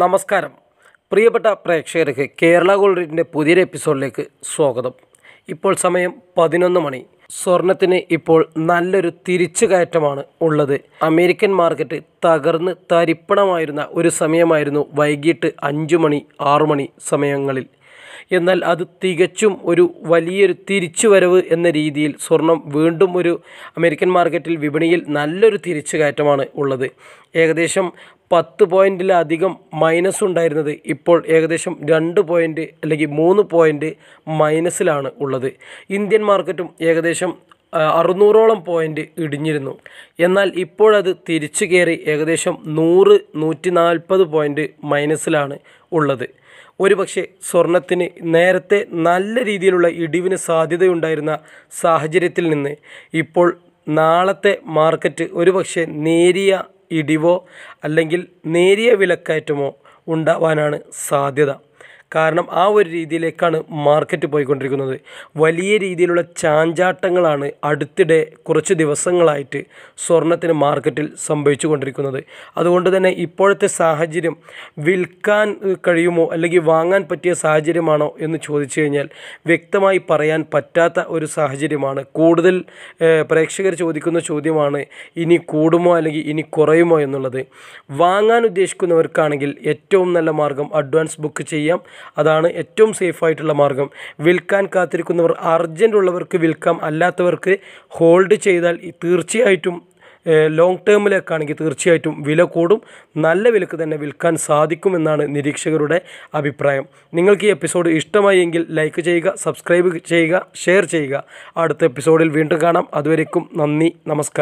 നമസ്കാരം പ്രിയപ്പെട്ട പ്രേക്ഷകർക്ക് കേരള ഗോൾഡിൻ്റെ പുതിയൊരു എപ്പിസോഡിലേക്ക് സ്വാഗതം ഇപ്പോൾ സമയം പതിനൊന്ന് മണി സ്വർണത്തിന് ഇപ്പോൾ നല്ലൊരു തിരിച്ചു കയറ്റമാണ് ഉള്ളത് അമേരിക്കൻ മാർക്കറ്റ് തകർന്ന് തരിപ്പണമായിരുന്ന ഒരു സമയമായിരുന്നു വൈകിട്ട് അഞ്ചു മണി ആറു മണി സമയങ്ങളിൽ എന്നാൽ അത് തികച്ചും ഒരു വലിയൊരു തിരിച്ചുവരവ് എന്ന രീതിയിൽ സ്വർണം വീണ്ടും ഒരു അമേരിക്കൻ മാർക്കറ്റിൽ വിപണിയിൽ നല്ലൊരു തിരിച്ചു കയറ്റമാണ് ഉള്ളത് ഏകദേശം പത്ത് പോയിൻറ്റിലധികം മൈനസ് ഉണ്ടായിരുന്നത് ഇപ്പോൾ ഏകദേശം രണ്ട് പോയിൻ്റ് അല്ലെങ്കിൽ മൂന്ന് പോയിൻ്റ് മൈനസിലാണ് ഉള്ളത് ഇന്ത്യൻ മാർക്കറ്റും ഏകദേശം അറുന്നൂറോളം പോയിൻ്റ് ഇടിഞ്ഞിരുന്നു എന്നാൽ ഇപ്പോഴത് തിരിച്ചു കയറി ഏകദേശം നൂറ് നൂറ്റി നാൽപ്പത് പോയിൻ്റ് മൈനസിലാണ് ഉള്ളത് ഒരുപക്ഷെ സ്വർണത്തിന് നേരത്തെ നല്ല രീതിയിലുള്ള ഇടിവിന് സാധ്യതയുണ്ടായിരുന്ന സാഹചര്യത്തിൽ നിന്ന് ഇപ്പോൾ നാളത്തെ മാർക്കറ്റ് ഒരുപക്ഷെ നേരിയ ഇടിവോ അല്ലെങ്കിൽ നേരിയ വിലക്കയറ്റമോ ഉണ്ടാവാനാണ് സാധ്യത കാരണം ആ ഒരു രീതിയിലേക്കാണ് മാർക്കറ്റ് പോയിക്കൊണ്ടിരിക്കുന്നത് വലിയ രീതിയിലുള്ള ചാഞ്ചാട്ടങ്ങളാണ് അടുത്തിടെ കുറച്ച് ദിവസങ്ങളായിട്ട് സ്വർണത്തിന് മാർക്കറ്റിൽ സംഭവിച്ചു കൊണ്ടിരിക്കുന്നത് അതുകൊണ്ട് തന്നെ ഇപ്പോഴത്തെ സാഹചര്യം വിൽക്കാൻ കഴിയുമോ അല്ലെങ്കിൽ വാങ്ങാൻ പറ്റിയ സാഹചര്യമാണോ എന്ന് ചോദിച്ചു കഴിഞ്ഞാൽ വ്യക്തമായി പറയാൻ പറ്റാത്ത ഒരു സാഹചര്യമാണ് കൂടുതൽ പ്രേക്ഷകർ ചോദിക്കുന്ന ചോദ്യമാണ് ഇനി കൂടുമോ അല്ലെങ്കിൽ ഇനി കുറയുമോ എന്നുള്ളത് വാങ്ങാൻ ഉദ്ദേശിക്കുന്നവർക്കാണെങ്കിൽ ഏറ്റവും നല്ല മാർഗം അഡ്വാൻസ് ബുക്ക് ചെയ്യാം അതാണ് ഏറ്റവും സേഫായിട്ടുള്ള മാർഗം വിൽക്കാൻ കാത്തിരിക്കുന്നവർ അർജൻറ്റ് ഉള്ളവർക്ക് വിൽക്കാം അല്ലാത്തവർക്ക് ഹോൾഡ് ചെയ്താൽ തീർച്ചയായിട്ടും ലോങ് ടേമിലേക്കാണെങ്കിൽ തീർച്ചയായിട്ടും വില കൂടും നല്ല വിലക്ക് തന്നെ വിൽക്കാൻ സാധിക്കുമെന്നാണ് നിരീക്ഷകരുടെ അഭിപ്രായം നിങ്ങൾക്ക് ഈ എപ്പിസോഡ് ഇഷ്ടമായെങ്കിൽ ലൈക്ക് ചെയ്യുക സബ്സ്ക്രൈബ് ചെയ്യുക ഷെയർ ചെയ്യുക അടുത്ത എപ്പിസോഡിൽ വീണ്ടും കാണാം അതുവരേക്കും നന്ദി നമസ്കാരം